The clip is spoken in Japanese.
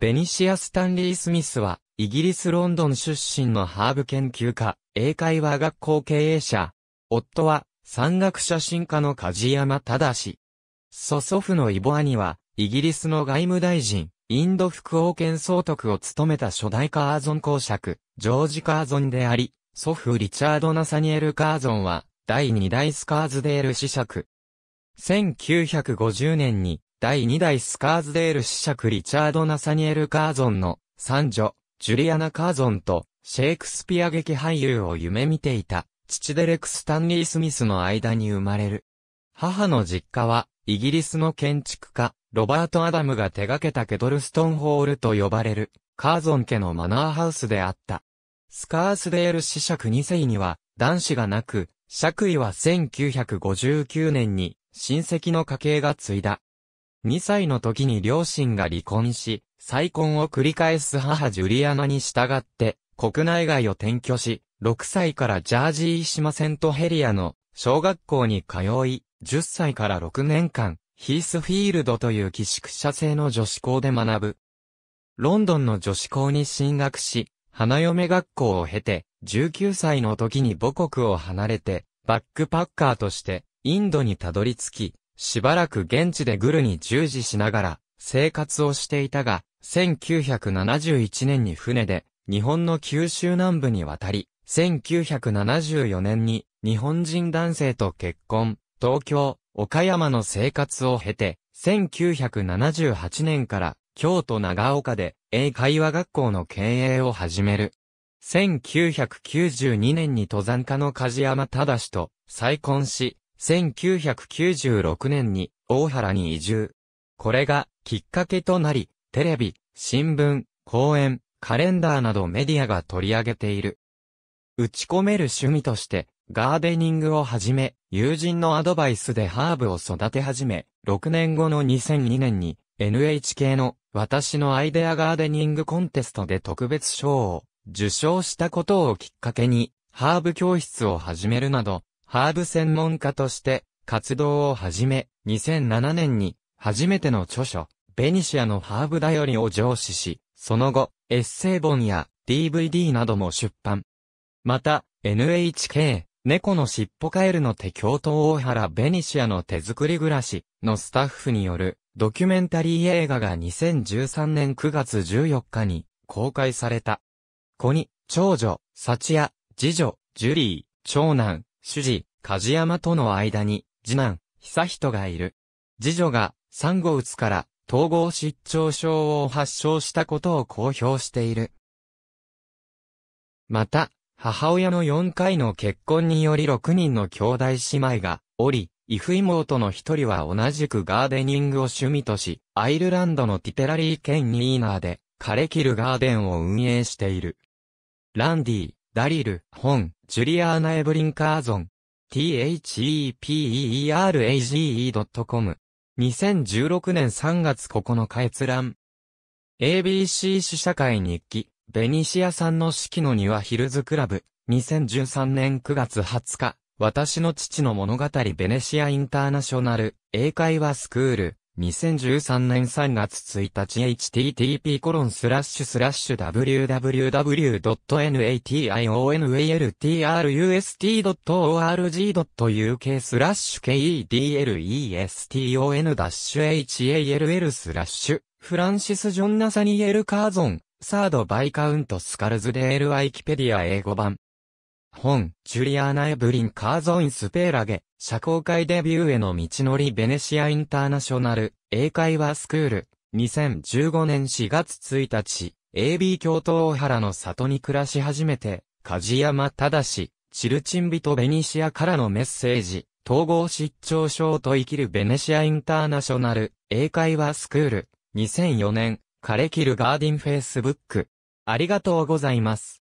ベニシア・スタンリー・スミスは、イギリス・ロンドン出身のハーブ研究家、英会話学校経営者。夫は、山岳写真家の梶山正。曽祖父のイボアニは、イギリスの外務大臣、インド副王権総督を務めた初代カーゾン公爵、ジョージ・カーゾンであり、祖父リチャード・ナサニエル・カーゾンは、第2代スカーズデール子爵。1950年に、第2代スカーズデール子爵リチャード・ナサニエル・カーゾンの三女、ジュリアナ・カーゾンとシェイクスピア劇俳優を夢見ていた父デレク・スタンリー・スミスの間に生まれる。母の実家はイギリスの建築家、ロバート・アダムが手掛けたケトルストンホールと呼ばれるカーゾン家のマナーハウスであった。スカースデール子爵2世には男子がなく、爵位は1959年に親戚の家系が継いだ。2歳の時に両親が離婚し、再婚を繰り返す母ジュリアナに従って、国内外を転居し、6歳からジャージー島セントヘリアの小学校に通い、10歳から6年間、ヒースフィールドという寄宿舎制の女子校で学ぶ。ロンドンの女子校に進学し、花嫁学校を経て、19歳の時に母国を離れて、バックパッカーとして、インドにたどり着き、しばらく現地でグルに従事しながら生活をしていたが、1971年に船で日本の九州南部に渡り、1974年に日本人男性と結婚、東京、岡山の生活を経て、1978年から京都長岡で英会話学校の経営を始める。1992年に登山家の梶山正と再婚し、1996年に大原に移住。これがきっかけとなり、テレビ、新聞、公演、カレンダーなどメディアが取り上げている。打ち込める趣味として、ガーデニングをはじめ、友人のアドバイスでハーブを育て始め、6年後の2002年に NHK の私のアイデアガーデニングコンテストで特別賞を受賞したことをきっかけに、ハーブ教室を始めるなど、ハーブ専門家として活動を始め、2007年に初めての著書、ベニシアのハーブ頼りを上司し、その後、エッセイ本や DVD なども出版。また、NHK、猫の尻尾カエルの手京都大原ベニシアの手作り暮らしのスタッフによるドキュメンタリー映画が2013年9月14日に公開された。子に、長女、幸也、次女、ジュリー、長男、主治、梶山との間に、次男、久人がいる。次女が、産後うつから、統合失調症を発症したことを公表している。また、母親の4回の結婚により6人の兄弟姉妹が、おり、イフ妹の一人は同じくガーデニングを趣味とし、アイルランドのティペラリー県ニーナーで、枯れ切るガーデンを運営している。ランディ、ダリル、本、ジュリアーナ・エブリンカーゾン、theperage.com。2016年3月9日閲覧。ABC 試写会日記、ベニシアさんの四季の庭ヒルズクラブ。2013年9月20日、私の父の物語ベネシアインターナショナル、英会話スクール、2013年3月1日 http コロンスラッシュスラッシュ www.nationaltrust.org.uk スラッシュ kedleston-hall スラッシュフランシス・ジョン・ナサニエル・カーゾンサード・バイカウント・スカルズデール・ワイキペディア英語版本、ジュリアーナ・エブリン・カーゾン・スペーラゲ、社交界デビューへの道のりベネシアインターナショナル英会話スクール2015年4月1日 AB 京都大原の里に暮らし始めて梶山し、チルチンビとベニシアからのメッセージ統合失調症と生きるベネシアインターナショナル英会話スクール2004年枯れ切るガーディンフェイスブックありがとうございます。